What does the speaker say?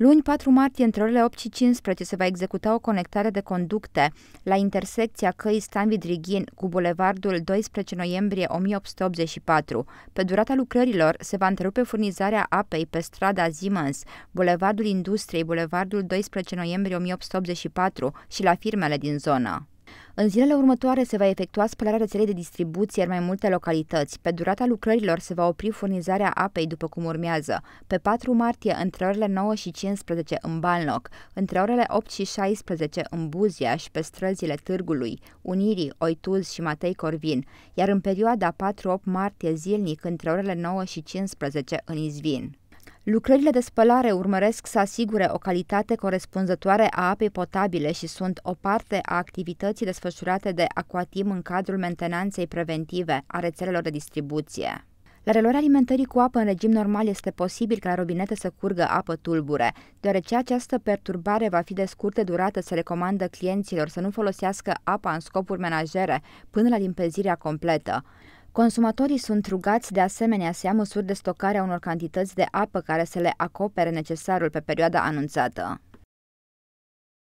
Luni, 4 martie, între orele 8 și 15, se va executa o conectare de conducte la intersecția căii Stan Vidrighin cu bulevardul 12 noiembrie 1884. Pe durata lucrărilor se va întrerupe furnizarea apei pe strada Siemens, bulevardul Industriei, bulevardul 12 noiembrie 1884 și la firmele din zonă. În zilele următoare se va efectua spălarea rețelei de distribuție în mai multe localități. Pe durata lucrărilor se va opri furnizarea apei după cum urmează. Pe 4 martie, între orele 9 și 15 în Banloc, între orele 8 și 16 în Buzia și pe străzile Târgului, Unirii, Oituz și Matei Corvin, iar în perioada 4-8 martie zilnic între orele 9 și 15 în Izvin. Lucrările de spălare urmăresc să asigure o calitate corespunzătoare a apei potabile și sunt o parte a activității desfășurate de Aquatim în cadrul mentenanței preventive a rețelelor de distribuție. La reluarea alimentării cu apă în regim normal este posibil ca la robinete să curgă apă tulbure. Deoarece această perturbare va fi de scurtă durată, se recomandă clienților să nu folosească apa în scopuri menajere până la limpezirea completă. Consumatorii sunt rugați de asemenea să ia măsuri de stocare a unor cantități de apă care să le acopere necesarul pe perioada anunțată.